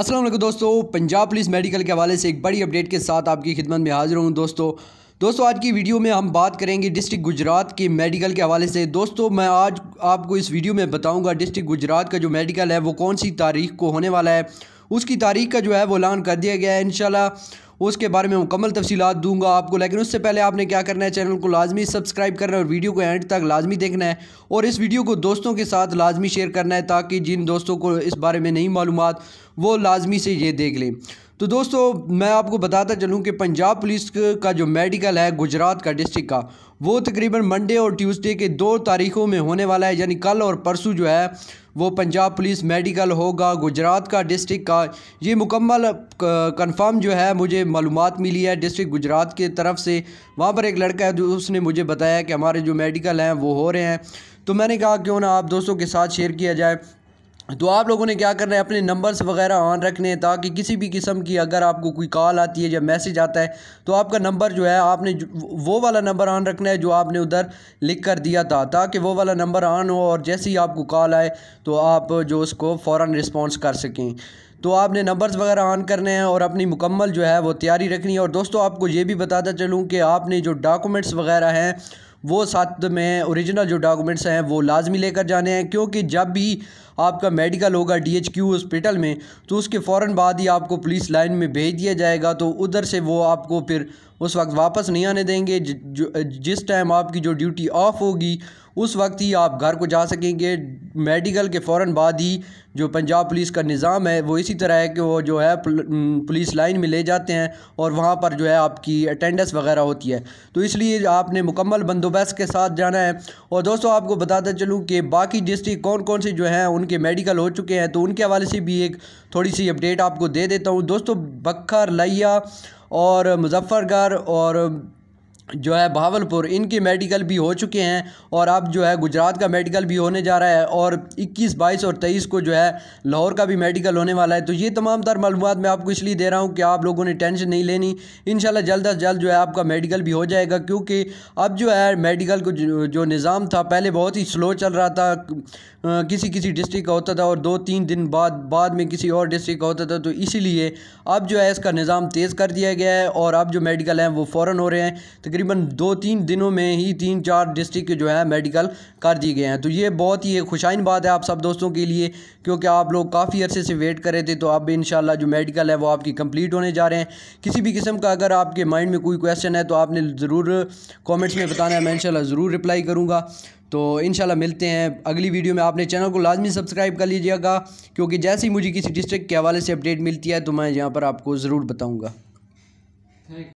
असलम दोस्तों Punjab police medical के हवाले से एक बड़ी अपडेट के साथ आपकी खिदमत में हाजिर हूँ दोस्तों दोस्तों आज की वीडियो में हम बात करेंगे डिस्ट्रिक्ट गुजरात के मेडिकल के हवाले से दोस्तों मैं आज आपको इस वीडियो में बताऊंगा डिस्ट्रिक्ट गुजरात का जो मेडिकल है वो कौन सी तारीख को होने वाला है उसकी तारीख का जो है वो ऐलान कर दिया गया है इन उसके बारे में मुकम्मल तफसीत दूंगा आपको लेकिन उससे पहले आपने क्या करना है चैनल को लाजमी सब्सक्राइब करना है और वीडियो को एंड तक लाजमी देखना है और इस वीडियो को दोस्तों के साथ लाजमी शेयर करना है ताकि जिन दोस्तों को इस बारे में नहीं मालूम वो लाजमी से ये देख लें तो दोस्तों मैं आपको बताता चलूँ कि पंजाब पुलिस का जो मेडिकल है गुजरात का डिस्ट्रिक्ट का वो तकरीबन मंडे और ट्यूसडे के दो तारीखों में होने वाला है यानी कल और परसों जो है वो पंजाब पुलिस मेडिकल होगा गुजरात का डिस्ट्रिक्ट का ये मुकम्मल कंफर्म जो है मुझे मालूम मिली है डिस्ट्रिक्ट गुजरात के तरफ से वहाँ पर एक लड़का है जो उसने मुझे बताया कि हमारे जो मेडिकल हैं वो हो रहे हैं तो मैंने कहा क्यों ना आप दोस्तों के साथ शेयर किया जाए तो आप लोगों ने क्या करना है अपने नंबर्स वगैरह ऑन रखने हैं ताकि किसी भी किस्म की अगर आपको कोई कॉल आती है या मैसेज आता है तो आपका नंबर जो है आपने वो वाला नंबर ऑन रखना है जो आपने उधर लिख कर दिया था ताकि वो वाला नंबर ऑन हो और जैसे ही आपको कॉल आए तो आप जो उसको फ़ौर रिस्पॉन्स कर सकें तो आपने नंबर्स वगैरह ऑन करने हैं और अपनी मुकम्मल जो है वो तैयारी रखनी है और दोस्तों आपको ये भी बताता चलूँ कि आपने जो डॉक्यूमेंट्स वगैरह हैं वो साथ में ओरिजिनल जो डॉक्यूमेंट्स हैं वो लाजमी लेकर जाने हैं क्योंकि जब भी आपका मेडिकल होगा डीएचक्यू हॉस्पिटल में तो उसके फ़ौर बाद ही आपको पुलिस लाइन में भेज दिया जाएगा तो उधर से वो आपको फिर उस वक्त वापस नहीं आने देंगे जिस टाइम आपकी जो ड्यूटी ऑफ होगी उस वक्त ही आप घर को जा सकेंगे मेडिकल के फ़ौर बाद ही जो पंजाब पुलिस का निज़ाम है वो इसी तरह है कि वो जो है पुलिस लाइन में ले जाते हैं और वहाँ पर जो है आपकी अटेंडेंस वगैरह होती है तो इसलिए आपने मुकम्मल बंदोबस्त के साथ जाना है और दोस्तों आपको बताता चलूँ कि बाकी डिस्ट्रिक्ट कौन कौन से जो हैं उनके चुके मेडिकल हो चुके हैं तो उनके हवाले से भी एक थोड़ी सी अपडेट आपको दे देता हूँ दोस्तों बखर लिया और मुजफ्फरगढ़ और जो है भावलपुर इनके मेडिकल भी हो चुके हैं और अब जो है गुजरात का मेडिकल भी होने जा रहा है और 21, 22 और 23 को जो है लाहौर का भी मेडिकल होने वाला है तो ये तमाम तर मालूम मैं आपको इसलिए दे रहा हूँ कि आप लोगों ने टेंशन नहीं लेनी इन जल्द अज जल्द जो है आपका मेडिकल भी हो जाएगा क्योंकि अब जो है मेडिकल को जो, निज़ाम था पहले बहुत ही स्लो चल रहा था किसी किसी डिस्ट्रिक्ट का होता था और दो तीन दिन बाद बाद में किसी और डिस्ट्रिक्ट का होता था तो इसीलिए अब जो है इसका निज़ाम तेज़ कर दिया गया है और अब जो मेडिकल हैं वो फ़ौर हो रहे हैं तो तकरीबन दो तीन दिनों में ही तीन चार डिस्ट्रिक्ट जो है मेडिकल कर दिए गए हैं तो ये बहुत ही खुशाइन बात है आप सब दोस्तों के लिए क्योंकि आप लोग काफ़ी अरसे से वेट कर रहे थे तो अब इन जो मेडिकल है वो आपकी कंप्लीट होने जा रहे हैं किसी भी किस्म का अगर आपके माइंड में कोई क्वेश्चन है तो आपने ज़रूर कॉमेंट्स में बताना है मैं इन ज़रूर रिप्लाई करूँगा तो इन मिलते हैं अगली वीडियो में आपने चैनल को लाजमी सब्सक्राइब कर लीजिएगा क्योंकि जैसे ही मुझे किसी डिस्ट्रिक्ट के हवाले से अपडेट मिलती है तो मैं यहाँ पर आपको ज़रूर बताऊँगा